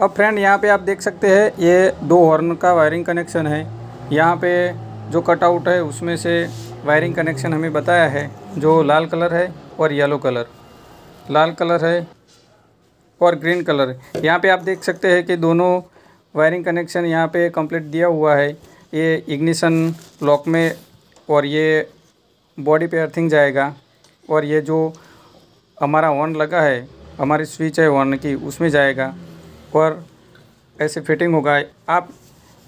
अब फ्रेंड यहाँ पे आप देख सकते हैं ये दो हॉर्न का वायरिंग कनेक्शन है यहाँ पे जो कटआउट है उसमें से वायरिंग कनेक्शन हमें बताया है जो लाल कलर है और येलो कलर लाल कलर है और ग्रीन कलर यहाँ पे आप देख सकते हैं कि दोनों वायरिंग कनेक्शन यहाँ पे कंप्लीट दिया हुआ है ये इग्निशन लॉक में और ये बॉडी पे अर्थिंग जाएगा और ये जो हमारा हॉर्न लगा है हमारी स्विच है हॉर्न की उसमें जाएगा और ऐसे फिटिंग होगा आप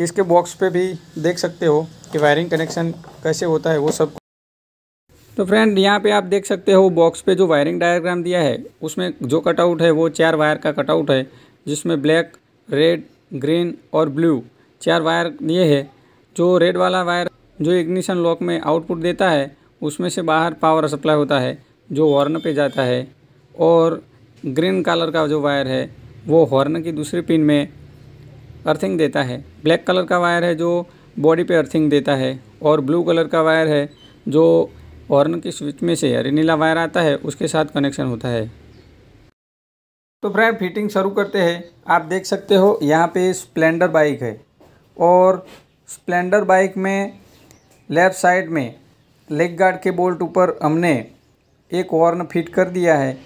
इसके बॉक्स पे भी देख सकते हो कि वायरिंग कनेक्शन कैसे होता है वो सब तो फ्रेंड यहाँ पे आप देख सकते हो बॉक्स पे जो वायरिंग डायग्राम दिया है उसमें जो कटआउट है वो चार वायर का कटआउट है जिसमें ब्लैक रेड ग्रीन और ब्लू चार वायर दिए है जो रेड वाला वायर जो इग्निशन लॉक में आउटपुट देता है उसमें से बाहर पावर सप्लाई होता है जो वार्न पे जाता है और ग्रीन कलर का जो वायर है वो हॉर्न की दूसरी पिन में अर्थिंग देता है ब्लैक कलर का वायर है जो बॉडी पे अर्थिंग देता है और ब्लू कलर का वायर है जो हॉर्न की स्विच में से रेनीला वायर आता है उसके साथ कनेक्शन होता है तो फ्रेंड फिटिंग शुरू करते हैं आप देख सकते हो यहाँ पे स्प्लेंडर बाइक है और स्प्लेंडर बाइक में लेफ़्ट साइड में लेग गार्ड के बोल्ट ऊपर हमने एक हॉर्न फिट कर दिया है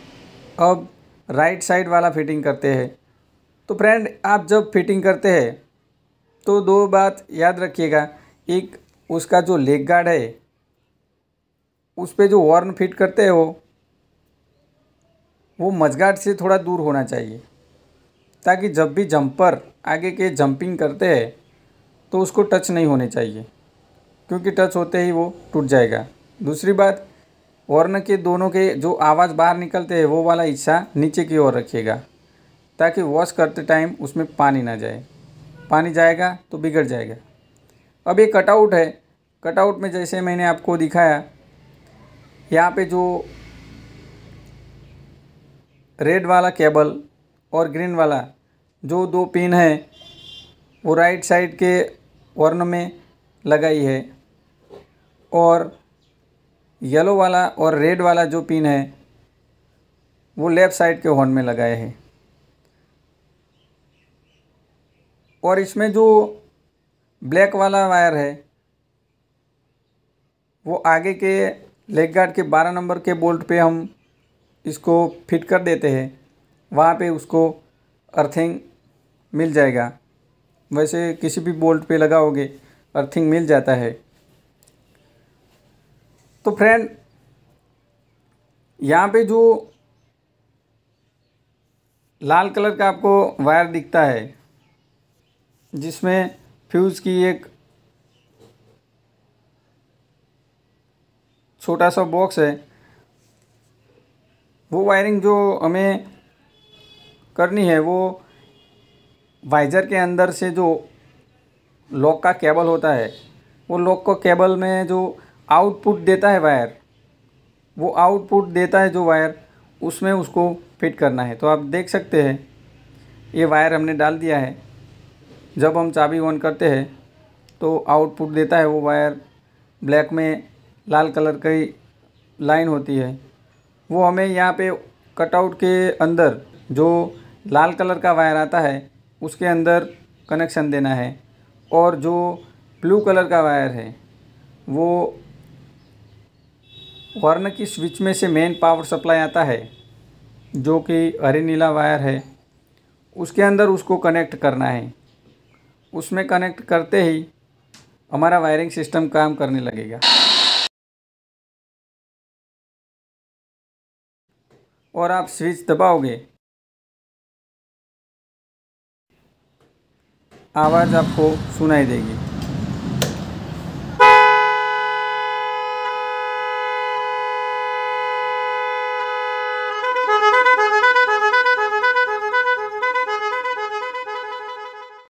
अब राइट साइड वाला फिटिंग करते हैं तो फ्रेंड आप जब फिटिंग करते हैं तो दो बात याद रखिएगा एक उसका जो लेग गार्ड है उस पर जो हॉर्न फिट करते हो वो मजगाट से थोड़ा दूर होना चाहिए ताकि जब भी जंपर आगे के जंपिंग करते हैं तो उसको टच नहीं होने चाहिए क्योंकि टच होते ही वो टूट जाएगा दूसरी बात वर्ण के दोनों के जो आवाज़ बाहर निकलते हैं वो वाला हिस्सा नीचे की ओर रखिएगा ताकि वॉश करते टाइम उसमें पानी ना जाए पानी जाएगा तो बिगड़ जाएगा अब ये कटआउट है कटआउट में जैसे मैंने आपको दिखाया यहाँ पे जो रेड वाला केबल और ग्रीन वाला जो दो पिन है वो राइट साइड के वर्ण में लगाई है और येलो वाला और रेड वाला जो पिन है वो लेफ़्ट साइड के हॉर्न में लगाए हैं और इसमें जो ब्लैक वाला वायर है वो आगे के लेग गार्ड के बारह नंबर के बोल्ट पे हम इसको फिट कर देते हैं वहाँ पे उसको अर्थिंग मिल जाएगा वैसे किसी भी बोल्ट पे लगाओगे अर्थिंग मिल जाता है तो फ्रेंड यहाँ पे जो लाल कलर का आपको वायर दिखता है जिसमें फ्यूज़ की एक छोटा सा बॉक्स है वो वायरिंग जो हमें करनी है वो वाइजर के अंदर से जो लॉक का केबल होता है वो लॉक को केबल में जो आउटपुट देता है वायर वो आउटपुट देता है जो वायर उसमें उसको फिट करना है तो आप देख सकते हैं ये वायर हमने डाल दिया है जब हम चाबी ऑन करते हैं तो आउटपुट देता है वो वायर ब्लैक में लाल कलर की लाइन होती है वो हमें यहाँ पे कटआउट के अंदर जो लाल कलर का वायर आता है उसके अंदर कनेक्शन देना है और जो ब्लू कलर का वायर है वो वर्ण की स्विच में से मेन पावर सप्लाई आता है जो कि हरे नीला वायर है उसके अंदर उसको कनेक्ट करना है उसमें कनेक्ट करते ही हमारा वायरिंग सिस्टम काम करने लगेगा और आप स्विच दबाओगे आवाज़ आपको सुनाई देगी